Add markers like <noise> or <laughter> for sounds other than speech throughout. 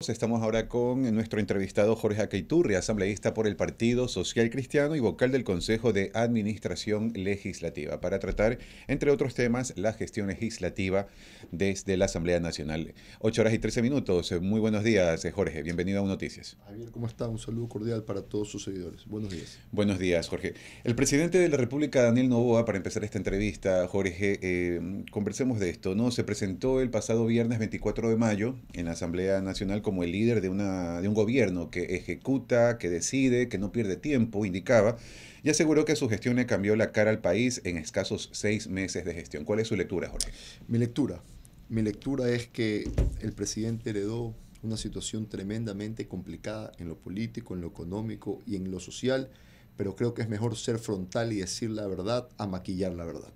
Estamos ahora con nuestro entrevistado Jorge Acaiturri, asambleísta por el Partido Social Cristiano y vocal del Consejo de Administración Legislativa, para tratar, entre otros temas, la gestión legislativa desde la Asamblea Nacional. 8 horas y 13 minutos. Muy buenos días, Jorge. Bienvenido a Noticias. Javier, ¿cómo está? Un saludo cordial para todos sus seguidores. Buenos días. Buenos días, Jorge. El presidente de la República, Daniel Novoa, para empezar esta entrevista, Jorge, eh, conversemos de esto. ¿no? Se presentó el pasado viernes 24 de mayo en la Asamblea Nacional como el líder de, una, de un gobierno que ejecuta, que decide, que no pierde tiempo, indicaba, y aseguró que su gestión le cambió la cara al país en escasos seis meses de gestión. ¿Cuál es su lectura, Jorge? Mi lectura. Mi lectura es que el presidente heredó una situación tremendamente complicada en lo político, en lo económico y en lo social, pero creo que es mejor ser frontal y decir la verdad a maquillar la verdad.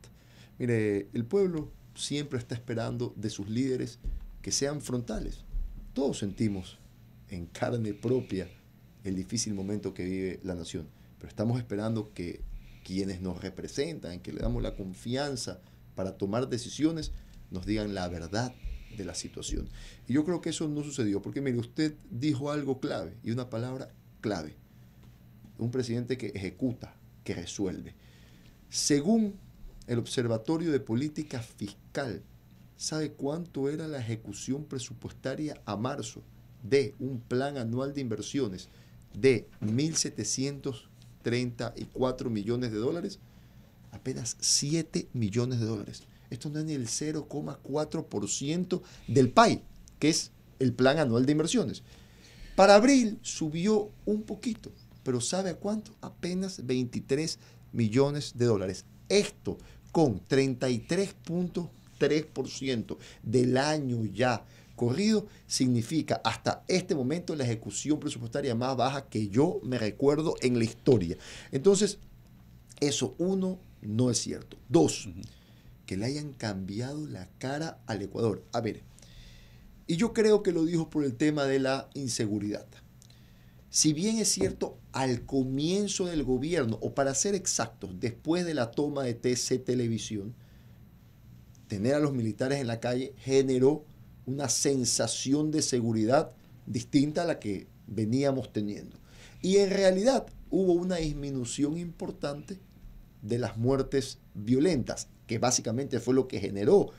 Mire, el pueblo siempre está esperando de sus líderes que sean frontales, todos sentimos en carne propia el difícil momento que vive la nación, pero estamos esperando que quienes nos representan, que le damos la confianza para tomar decisiones, nos digan la verdad de la situación. Y yo creo que eso no sucedió, porque mire, usted dijo algo clave y una palabra clave. Un presidente que ejecuta, que resuelve. Según el Observatorio de Política Fiscal ¿Sabe cuánto era la ejecución presupuestaria a marzo de un plan anual de inversiones de 1.734 millones de dólares? Apenas 7 millones de dólares. Esto no es ni el 0,4% del PAI, que es el plan anual de inversiones. Para abril subió un poquito, pero ¿sabe a cuánto? Apenas 23 millones de dólares. Esto con 33 puntos 3% del año ya corrido, significa hasta este momento la ejecución presupuestaria más baja que yo me recuerdo en la historia. Entonces, eso uno no es cierto. Dos, que le hayan cambiado la cara al Ecuador. A ver, y yo creo que lo dijo por el tema de la inseguridad. Si bien es cierto, al comienzo del gobierno, o para ser exactos, después de la toma de TC Televisión, tener a los militares en la calle generó una sensación de seguridad distinta a la que veníamos teniendo. Y en realidad hubo una disminución importante de las muertes violentas, que básicamente fue lo que generó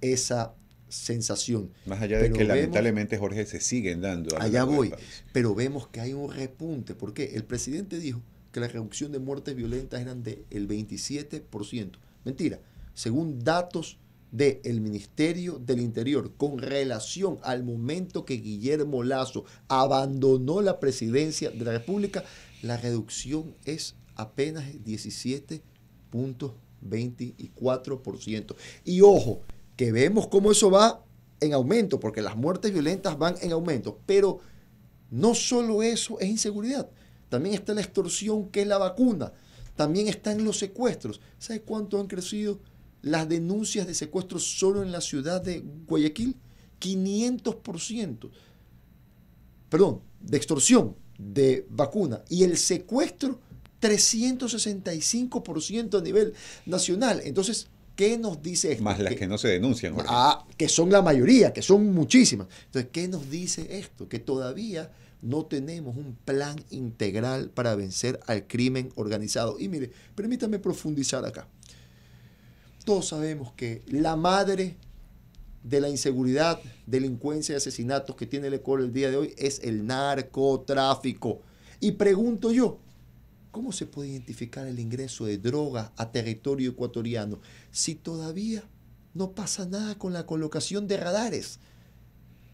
esa sensación. Más allá de que lamentablemente, Jorge, se siguen dando. allá voy, pero vemos que hay un repunte, porque el presidente dijo que la reducción de muertes violentas eran del 27%. Mentira, según datos del Ministerio del Interior con relación al momento que Guillermo Lazo abandonó la presidencia de la República, la reducción es apenas 17.24%. Y ojo, que vemos cómo eso va en aumento, porque las muertes violentas van en aumento, pero no solo eso es inseguridad, también está la extorsión que es la vacuna, también están los secuestros. ¿Sabes cuánto han crecido? las denuncias de secuestro solo en la ciudad de Guayaquil, 500%. Perdón, de extorsión de vacuna y el secuestro 365% a nivel nacional. Entonces, ¿qué nos dice esto? Más las que, no se denuncian. Ah, que son la mayoría, que son muchísimas. Entonces, ¿qué nos dice esto? Que todavía no tenemos un plan integral para vencer al crimen organizado. Y mire, permítame profundizar acá. Todos sabemos que la madre de la inseguridad, delincuencia y asesinatos que tiene el Ecuador el día de hoy es el narcotráfico. Y pregunto yo, ¿cómo se puede identificar el ingreso de droga a territorio ecuatoriano si todavía no pasa nada con la colocación de radares?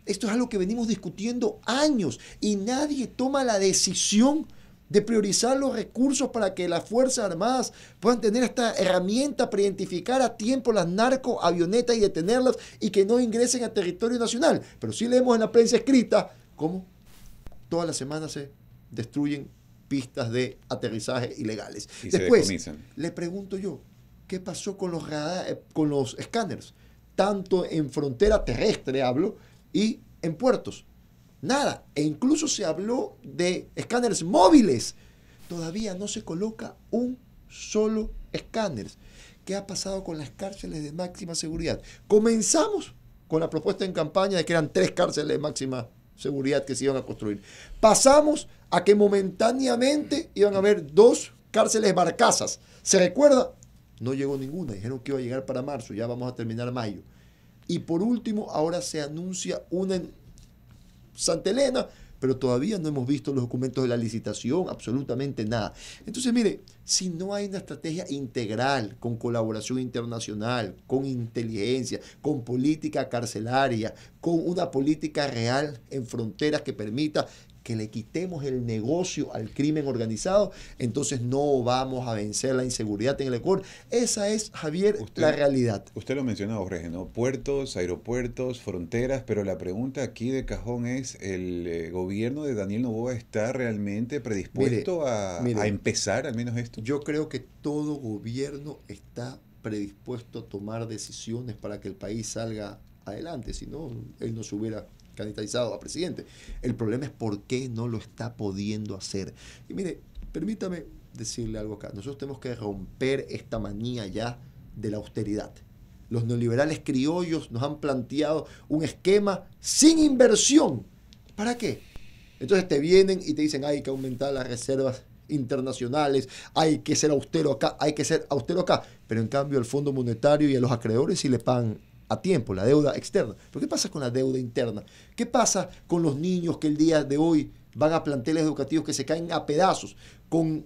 Esto es algo que venimos discutiendo años y nadie toma la decisión de priorizar los recursos para que las Fuerzas Armadas puedan tener esta herramienta para identificar a tiempo las narcoavionetas y detenerlas y que no ingresen a territorio nacional. Pero sí leemos en la prensa escrita cómo todas las semanas se destruyen pistas de aterrizaje ilegales. Y Después, le pregunto yo, ¿qué pasó con los, eh, con los escáneres? Tanto en frontera terrestre, hablo, y en puertos Nada. E incluso se habló de escáneres móviles. Todavía no se coloca un solo escáner. ¿Qué ha pasado con las cárceles de máxima seguridad? Comenzamos con la propuesta en campaña de que eran tres cárceles de máxima seguridad que se iban a construir. Pasamos a que momentáneamente iban a haber dos cárceles barcazas. ¿Se recuerda? No llegó ninguna. Dijeron que iba a llegar para marzo. Ya vamos a terminar mayo. Y por último, ahora se anuncia una Santa Elena, pero todavía no hemos visto los documentos de la licitación, absolutamente nada. Entonces, mire, si no hay una estrategia integral, con colaboración internacional, con inteligencia, con política carcelaria, con una política real en fronteras que permita que le quitemos el negocio al crimen organizado, entonces no vamos a vencer la inseguridad en el Ecuador. Esa es, Javier, la realidad. Usted lo mencionaba, Jorge, ¿no? Puertos, aeropuertos, fronteras, pero la pregunta aquí de cajón es, ¿el eh, gobierno de Daniel Novoa está realmente predispuesto a, a empezar al menos esto? Yo creo que todo gobierno está predispuesto a tomar decisiones para que el país salga adelante, si no, él no se hubiera candidatizado a presidente. El problema es por qué no lo está pudiendo hacer. Y mire, permítame decirle algo acá. Nosotros tenemos que romper esta manía ya de la austeridad. Los neoliberales criollos nos han planteado un esquema sin inversión. ¿Para qué? Entonces te vienen y te dicen hay que aumentar las reservas internacionales, hay que ser austero acá, hay que ser austero acá. Pero en cambio el Fondo Monetario y a los acreedores sí le pagan a tiempo, la deuda externa. Pero ¿qué pasa con la deuda interna? ¿Qué pasa con los niños que el día de hoy van a planteles educativos que se caen a pedazos? Con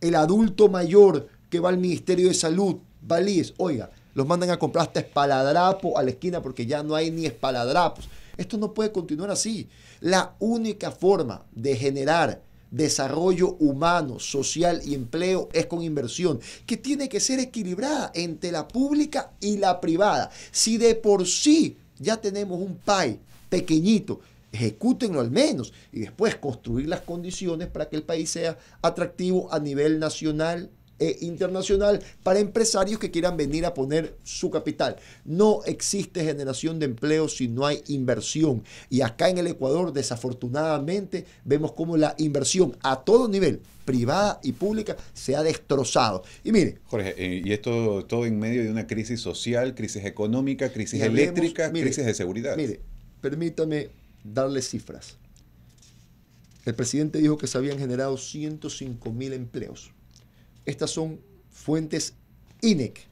el adulto mayor que va al Ministerio de Salud, valíes, oiga, los mandan a comprar hasta espaladrapo a la esquina porque ya no hay ni espaladrapos. Esto no puede continuar así. La única forma de generar desarrollo humano, social y empleo es con inversión, que tiene que ser equilibrada entre la pública y la privada. Si de por sí ya tenemos un país pequeñito, ejecútenlo al menos y después construir las condiciones para que el país sea atractivo a nivel nacional eh, internacional para empresarios que quieran venir a poner su capital. No existe generación de empleo si no hay inversión. Y acá en el Ecuador, desafortunadamente, vemos cómo la inversión a todo nivel, privada y pública, se ha destrozado. Y mire. Jorge, eh, y esto todo en medio de una crisis social, crisis económica, crisis eléctrica, crisis de seguridad. Mire, permítame darle cifras. El presidente dijo que se habían generado 105 mil empleos. Estas son fuentes INEC.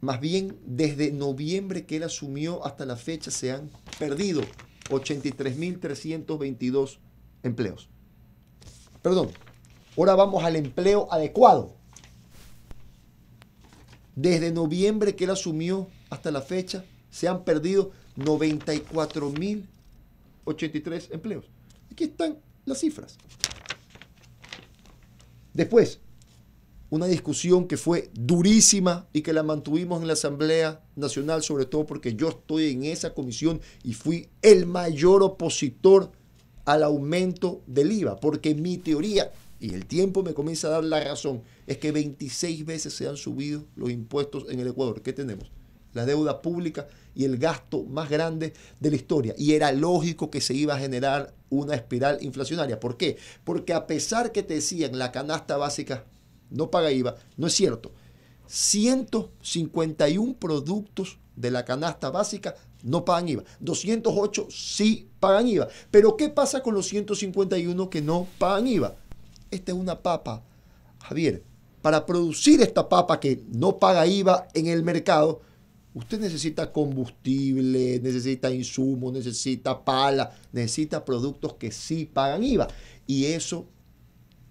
Más bien, desde noviembre que él asumió hasta la fecha se han perdido 83.322 empleos. Perdón, ahora vamos al empleo adecuado. Desde noviembre que él asumió hasta la fecha se han perdido 94.083 empleos. Aquí están las cifras. Después, una discusión que fue durísima y que la mantuvimos en la Asamblea Nacional, sobre todo porque yo estoy en esa comisión y fui el mayor opositor al aumento del IVA, porque mi teoría, y el tiempo me comienza a dar la razón, es que 26 veces se han subido los impuestos en el Ecuador. ¿Qué tenemos? La deuda pública y el gasto más grande de la historia. Y era lógico que se iba a generar una espiral inflacionaria. ¿Por qué? Porque a pesar que te decían la canasta básica no paga IVA, no es cierto. 151 productos de la canasta básica no pagan IVA. 208 sí pagan IVA. Pero ¿qué pasa con los 151 que no pagan IVA? Esta es una papa. Javier, para producir esta papa que no paga IVA en el mercado, Usted necesita combustible, necesita insumos, necesita pala, necesita productos que sí pagan IVA. Y eso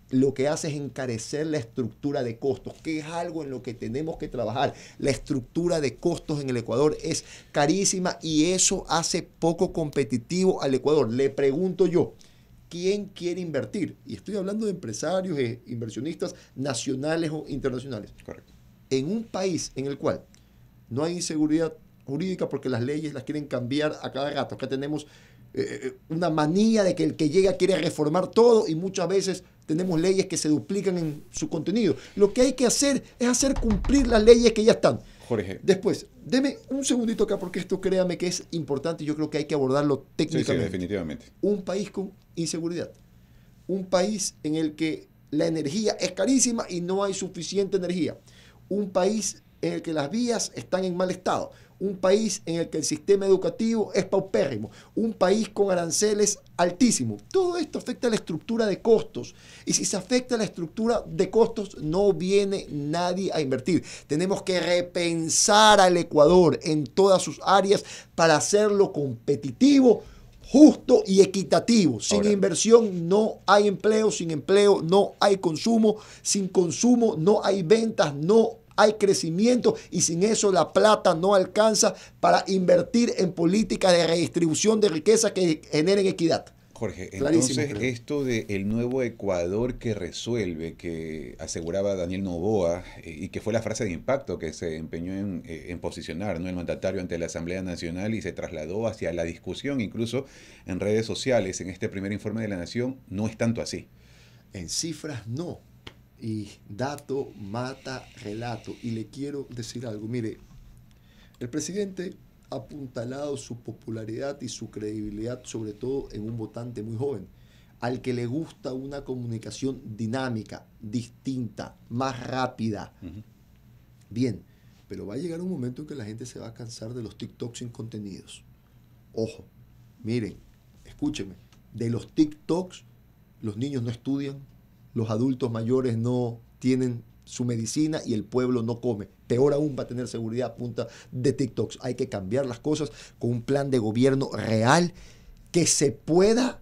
lo que hace es encarecer la estructura de costos, que es algo en lo que tenemos que trabajar. La estructura de costos en el Ecuador es carísima y eso hace poco competitivo al Ecuador. Le pregunto yo, ¿quién quiere invertir? Y estoy hablando de empresarios e inversionistas nacionales o internacionales. Correcto. En un país en el cual no hay inseguridad jurídica porque las leyes las quieren cambiar a cada rato. Acá tenemos eh, eh, una manía de que el que llega quiere reformar todo y muchas veces tenemos leyes que se duplican en su contenido. Lo que hay que hacer es hacer cumplir las leyes que ya están. Jorge. Después, deme un segundito acá porque esto créame que es importante y yo creo que hay que abordarlo técnicamente. sí, definitivamente. Un país con inseguridad. Un país en el que la energía es carísima y no hay suficiente energía. Un país en el que las vías están en mal estado, un país en el que el sistema educativo es paupérrimo, un país con aranceles altísimos. Todo esto afecta a la estructura de costos. Y si se afecta a la estructura de costos, no viene nadie a invertir. Tenemos que repensar al Ecuador en todas sus áreas para hacerlo competitivo justo y equitativo. Sin inversión no hay empleo, sin empleo no hay consumo, sin consumo no hay ventas, no hay crecimiento y sin eso la plata no alcanza para invertir en políticas de redistribución de riqueza que generen equidad. Jorge, entonces esto del el nuevo Ecuador que resuelve, que aseguraba Daniel Novoa eh, y que fue la frase de impacto que se empeñó en, eh, en, posicionar ¿no? el mandatario ante la Asamblea Nacional y se trasladó hacia la discusión, incluso en redes sociales, en este primer informe de la Nación, no es tanto así. En cifras no, y dato mata relato. Y le quiero decir algo. Mire, el presidente ha apuntalado su popularidad y su credibilidad, sobre todo en un votante muy joven, al que le gusta una comunicación dinámica, distinta, más rápida. Bien, pero va a llegar un momento en que la gente se va a cansar de los TikToks sin contenidos. Ojo, miren, escúcheme, de los TikToks los niños no estudian, los adultos mayores no tienen su medicina y el pueblo no come. Peor aún va a tener seguridad a punta de TikToks. Hay que cambiar las cosas con un plan de gobierno real que se pueda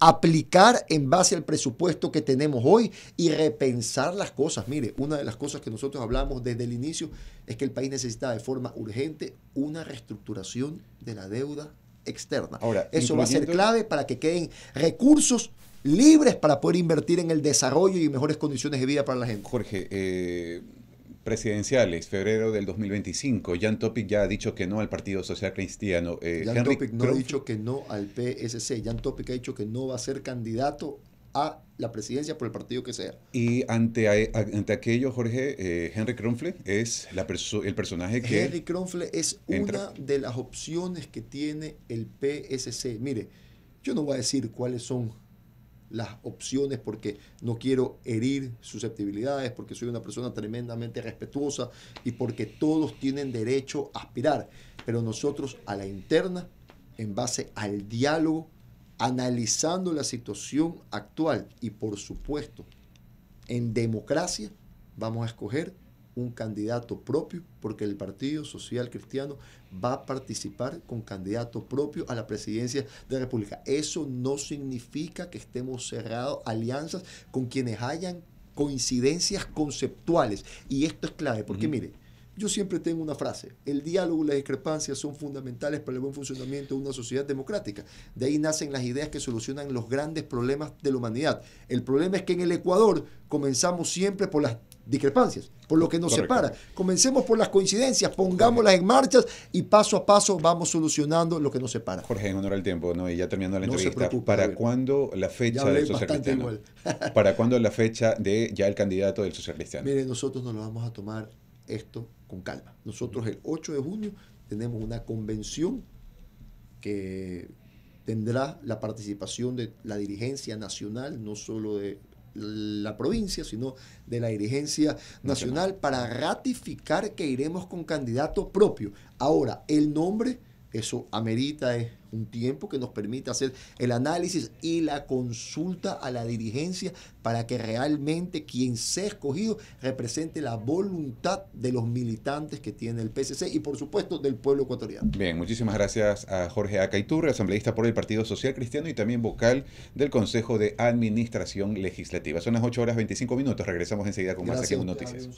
aplicar en base al presupuesto que tenemos hoy y repensar las cosas. Mire, una de las cosas que nosotros hablamos desde el inicio es que el país necesita de forma urgente una reestructuración de la deuda externa. Ahora, Eso va a ser clave para que queden recursos libres para poder invertir en el desarrollo y mejores condiciones de vida para la gente. Jorge, eh, presidenciales, febrero del 2025. Jan Topic ya ha dicho que no al Partido Social Cristiano. Eh, Jan Topic no ha dicho que no al PSC. Jan Topic ha dicho que no va a ser candidato a la presidencia por el partido que sea. Y ante, ante aquello, Jorge, eh, Henry Kronfle es el personaje que... Henry Kronfle es una de las opciones que tiene el PSC. Mire, yo no voy a decir cuáles son las opciones porque no quiero herir susceptibilidades, porque soy una persona tremendamente respetuosa y porque todos tienen derecho a aspirar. Pero nosotros a la interna, en base al diálogo, analizando la situación actual y por supuesto en democracia, vamos a escoger un candidato propio, porque el Partido Social Cristiano va a participar con candidato propio a la presidencia de la República. Eso no significa que estemos cerrados alianzas con quienes hayan coincidencias conceptuales. Y esto es clave, porque mire, yo siempre tengo una frase, el diálogo y las discrepancias son fundamentales para el buen funcionamiento de una sociedad democrática. De ahí nacen las ideas que solucionan los grandes problemas de la humanidad. El problema es que en el Ecuador comenzamos siempre por las discrepancias, por lo que nos separa. Comencemos por las coincidencias, pongámoslas en marcha y paso a paso vamos solucionando lo que nos separa. Jorge, en honor al tiempo, ¿no? y ya terminando la entrevista, ¿para cuándo la fecha del <laughs> ¿Para cuándo la fecha de ya el candidato del socialista cristiano? Mire, nosotros nos lo vamos a tomar esto con calma. Nosotros el 8 de junio tenemos una convención que tendrá la participación de la dirigencia nacional, no solo de la provincia, sino de la dirigencia nacional, para ratificar que iremos con candidato propio. Ahora, el nombre eso amerita un tiempo que nos permita hacer el análisis y la consulta a la dirigencia para que realmente quien sea escogido represente la voluntad de los militantes que tiene el PCC y por supuesto del pueblo ecuatoriano. Bien, muchísimas gracias a Jorge Acaiturre, asambleísta por el Partido Social Cristiano y también vocal del Consejo de Administración Legislativa. Son las 8 horas 25 minutos, regresamos enseguida con más aquí Noticias.